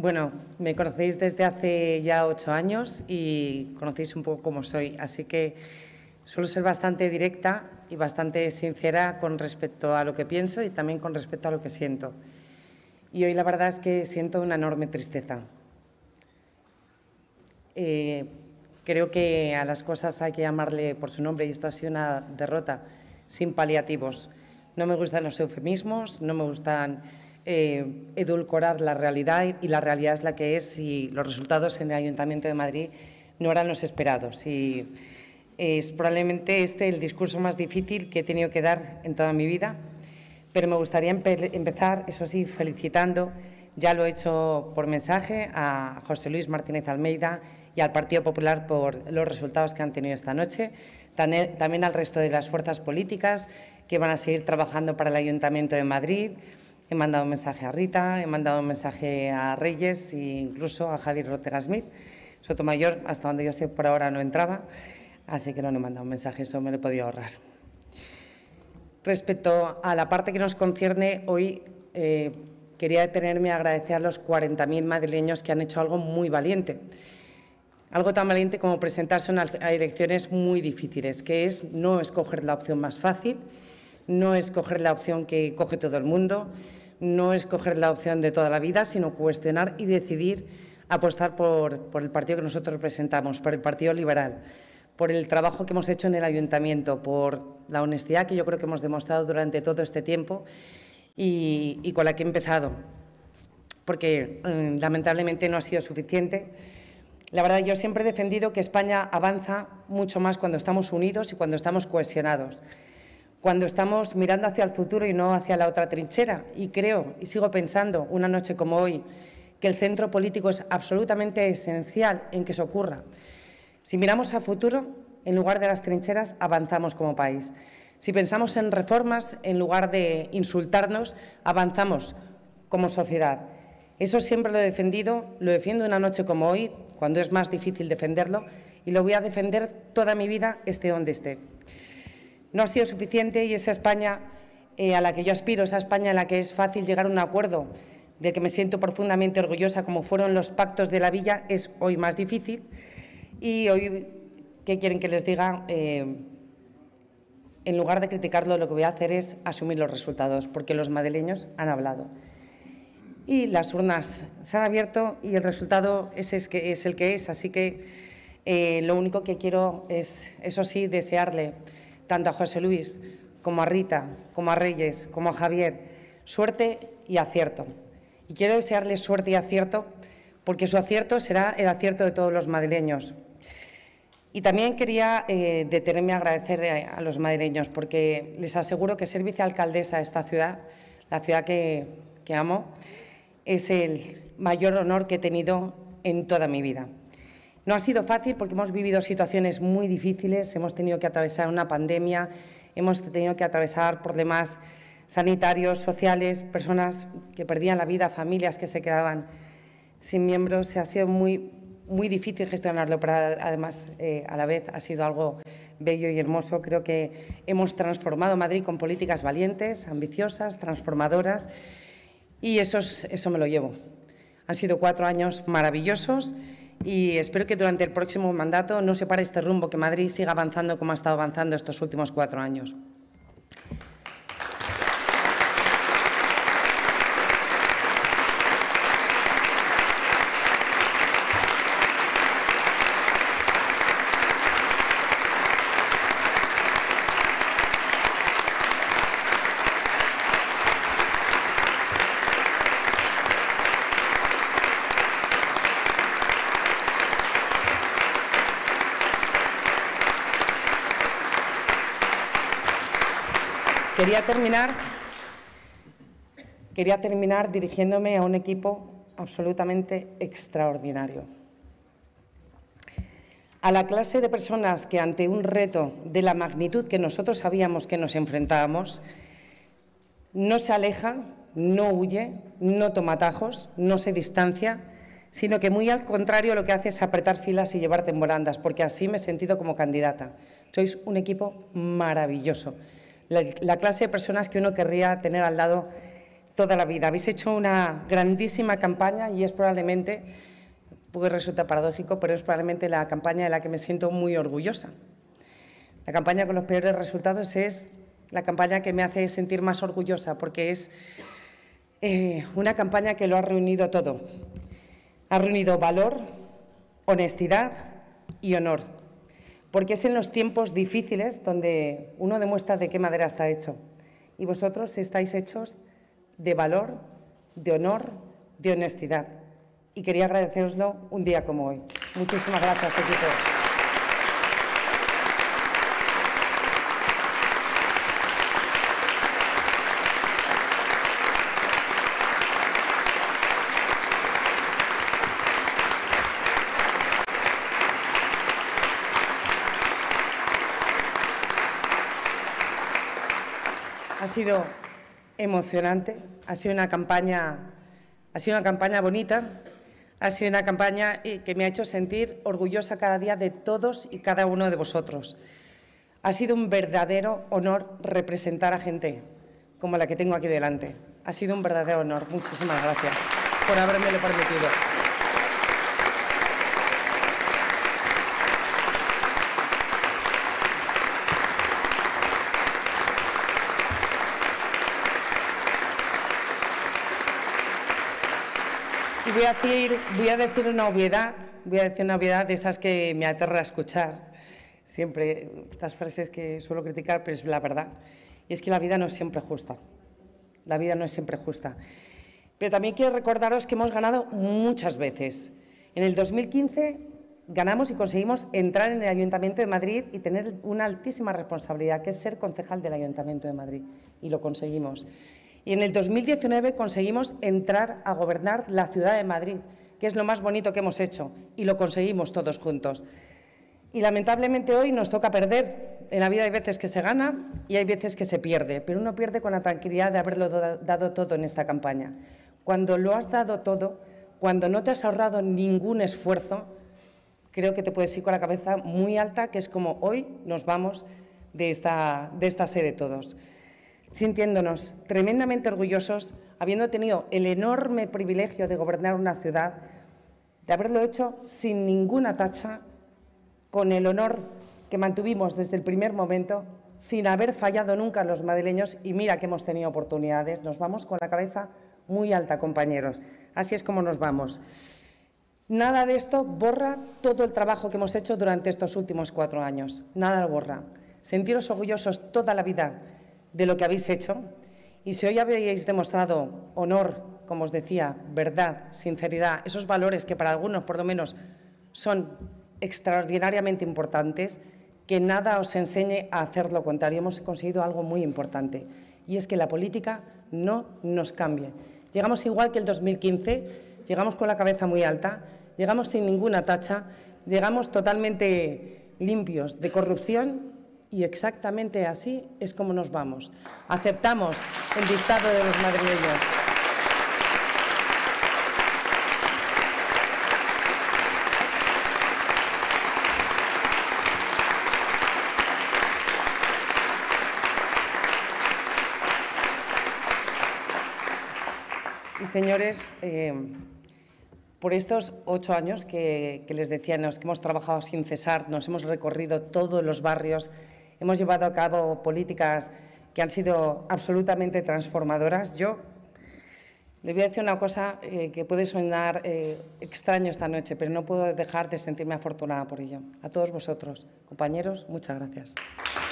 Bueno, me conocéis desde hace ya ocho años y conocéis un poco cómo soy, así que suelo ser bastante directa y bastante sincera con respecto a lo que pienso y también con respecto a lo que siento. Y hoy la verdad es que siento una enorme tristeza. Eh, creo que a las cosas hay que llamarle por su nombre y esto ha sido una derrota sin paliativos. No me gustan los eufemismos, no me gustan eh, edulcorar la realidad y la realidad es la que es y los resultados en el Ayuntamiento de Madrid no eran los esperados. Y es probablemente este el discurso más difícil que he tenido que dar en toda mi vida, pero me gustaría empezar, eso sí, felicitando, ya lo he hecho por mensaje, a José Luis Martínez Almeida y al Partido Popular por los resultados que han tenido esta noche, también al resto de las fuerzas políticas que van a seguir trabajando para el Ayuntamiento de Madrid. He mandado un mensaje a Rita, he mandado un mensaje a Reyes e incluso a Javier Rotega Smith. Sotomayor, hasta donde yo sé, por ahora no entraba, así que no le he mandado un mensaje, eso me lo he podido ahorrar. Respecto a la parte que nos concierne, hoy eh, quería detenerme a agradecer a los 40.000 madrileños que han hecho algo muy valiente. Algo tan valiente como presentarse a elecciones muy difíciles, que es no escoger la opción más fácil, no escoger la opción que coge todo el mundo, no escoger la opción de toda la vida, sino cuestionar y decidir apostar por, el partido que nosotros representamos, por el Partido Liberal, por el trabajo que hemos hecho en el ayuntamiento, por la honestidad que yo creo que hemos demostrado durante todo este tiempo y, y con la que he empezado, porque mm, lamentablemente no ha sido suficiente. La verdad, yo siempre he defendido que España avanza mucho más cuando estamos unidos y cuando estamos cohesionados cuando estamos mirando hacia el futuro y no hacia la otra trinchera. Y creo, y sigo pensando, una noche como hoy, que el centro político es absolutamente esencial en que se ocurra. Si miramos a futuro, en lugar de las trincheras, avanzamos como país. Si pensamos en reformas, en lugar de insultarnos, avanzamos como sociedad. Eso siempre lo he defendido, lo defiendo una noche como hoy, cuando es más difícil defenderlo, y lo voy a defender toda mi vida, esté donde esté. No ha sido suficiente y esa España eh, a la que yo aspiro, esa España en la que es fácil llegar a un acuerdo, de que me siento profundamente orgullosa, como fueron los pactos de la Villa, es hoy más difícil. Y hoy, ¿qué quieren que les diga? Eh, en lugar de criticarlo, lo que voy a hacer es asumir los resultados, porque los madrileños han hablado. Y las urnas se han abierto y el resultado es, que, es el que es. Así que eh, lo único que quiero es, eso sí, desearle tanto a José Luis como a Rita, como a Reyes, como a Javier, suerte y acierto. Y quiero desearles suerte y acierto porque su acierto será el acierto de todos los madrileños. Y también quería eh, detenerme a agradecer eh, a, los madrileños porque les aseguro que ser vicealcaldesa de esta ciudad, la ciudad que amo, es el mayor honor que he tenido en toda mi vida. No ha sido fácil porque hemos vivido situaciones muy difíciles, hemos tenido que atravesar una pandemia, hemos tenido que atravesar problemas sanitarios, sociales, personas que perdían la vida, familias que se quedaban sin miembros. Se ha sido muy, muy difícil gestionarlo, pero además eh, a la vez ha sido algo bello y hermoso. Creo que hemos transformado Madrid con políticas valientes, ambiciosas, transformadoras y eso, eso me lo llevo. Han sido cuatro años maravillosos y espero que durante el próximo mandato no se pare este rumbo, que Madrid siga avanzando como ha estado avanzando estos últimos cuatro años. Quería terminar, quería terminar dirigiéndome a un equipo absolutamente extraordinario. A la clase de personas que ante un reto de la magnitud que nosotros sabíamos que nos enfrentábamos, no se aleja, no huye, no toma tajos, no se distancia, sino que muy al contrario lo que hace es apretar filas y llevarte en porque así me he sentido como candidata. Sois un equipo maravilloso la, clase de personas que uno querría tener al lado toda la vida. Habéis hecho una grandísima campaña y es probablemente, puede resultar paradójico, pero es probablemente la campaña de la que me siento muy orgullosa. La campaña con los peores resultados es la campaña que me hace sentir más orgullosa porque es eh, una campaña que lo ha reunido todo. Ha reunido valor, honestidad y honor porque es en los tiempos difíciles donde uno demuestra de qué madera está hecho. Y vosotros estáis hechos de valor, de honor, de honestidad. Y quería agradeceroslo un día como hoy. Muchísimas gracias, equipo. sido emocionante, ha sido una campaña, ha sido una campaña bonita, ha sido una campaña eh, que me ha hecho sentir orgullosa cada día de todos y cada uno de vosotros. Ha sido un verdadero honor representar a gente como la que tengo aquí delante. Ha sido un verdadero honor. Muchísimas gracias por haberme permitido. voy a decir, voy a decir una obviedad, voy a decir una obviedad de esas que me aterra escuchar siempre, estas frases que suelo criticar, pero es la verdad. Y es que la vida no es siempre justa. La vida no es siempre justa. Pero también quiero recordaros que hemos ganado muchas veces. En el 2015 ganamos y conseguimos entrar en el Ayuntamiento de Madrid y tener una altísima responsabilidad, que es ser concejal del Ayuntamiento de Madrid. Y lo conseguimos. Y en el 2019 conseguimos entrar a gobernar la ciudad de Madrid, que es lo más bonito que hemos hecho, y lo conseguimos todos juntos. Y lamentablemente hoy nos toca perder. En la vida hay veces que se gana y hay veces que se pierde, pero uno pierde con la tranquilidad de haberlo dado todo en esta campaña. Cuando lo has dado todo, cuando no te has ahorrado ningún esfuerzo, creo que te puedes ir con la cabeza muy alta, que es como hoy nos vamos de esta, de sede todos sintiéndonos tremendamente orgullosos, habiendo tenido el enorme privilegio de gobernar una ciudad, de haberlo hecho sin ninguna tacha, con el honor que mantuvimos desde el primer momento, sin haber fallado nunca los madrileños, y mira que hemos tenido oportunidades, nos vamos con la cabeza muy alta, compañeros. Así es como nos vamos. Nada de esto borra todo el trabajo que hemos hecho durante estos últimos cuatro años. Nada lo borra. Sentiros orgullosos toda la vida de lo que habéis hecho. Y si hoy habéis demostrado honor, como os decía, verdad, sinceridad, esos valores que para algunos, por lo menos, son extraordinariamente importantes, que nada os enseñe a hacer lo contrario. Hemos conseguido algo muy importante, y es que la política no nos cambie. Llegamos igual que el 2015, llegamos con la cabeza muy alta, llegamos sin ninguna tacha, llegamos totalmente limpios de corrupción y exactamente así es como nos vamos. Aceptamos el dictado de los madrileños. Y señores, eh, por estos ocho años que, les decía, que hemos trabajado sin cesar, nos hemos recorrido todos los barrios Hemos llevado a cabo políticas que han sido absolutamente transformadoras. Yo le voy a decir una cosa eh, que puede sonar eh, extraño esta noche, pero no puedo dejar de sentirme afortunada por ello. A todos vosotros, compañeros, muchas gracias.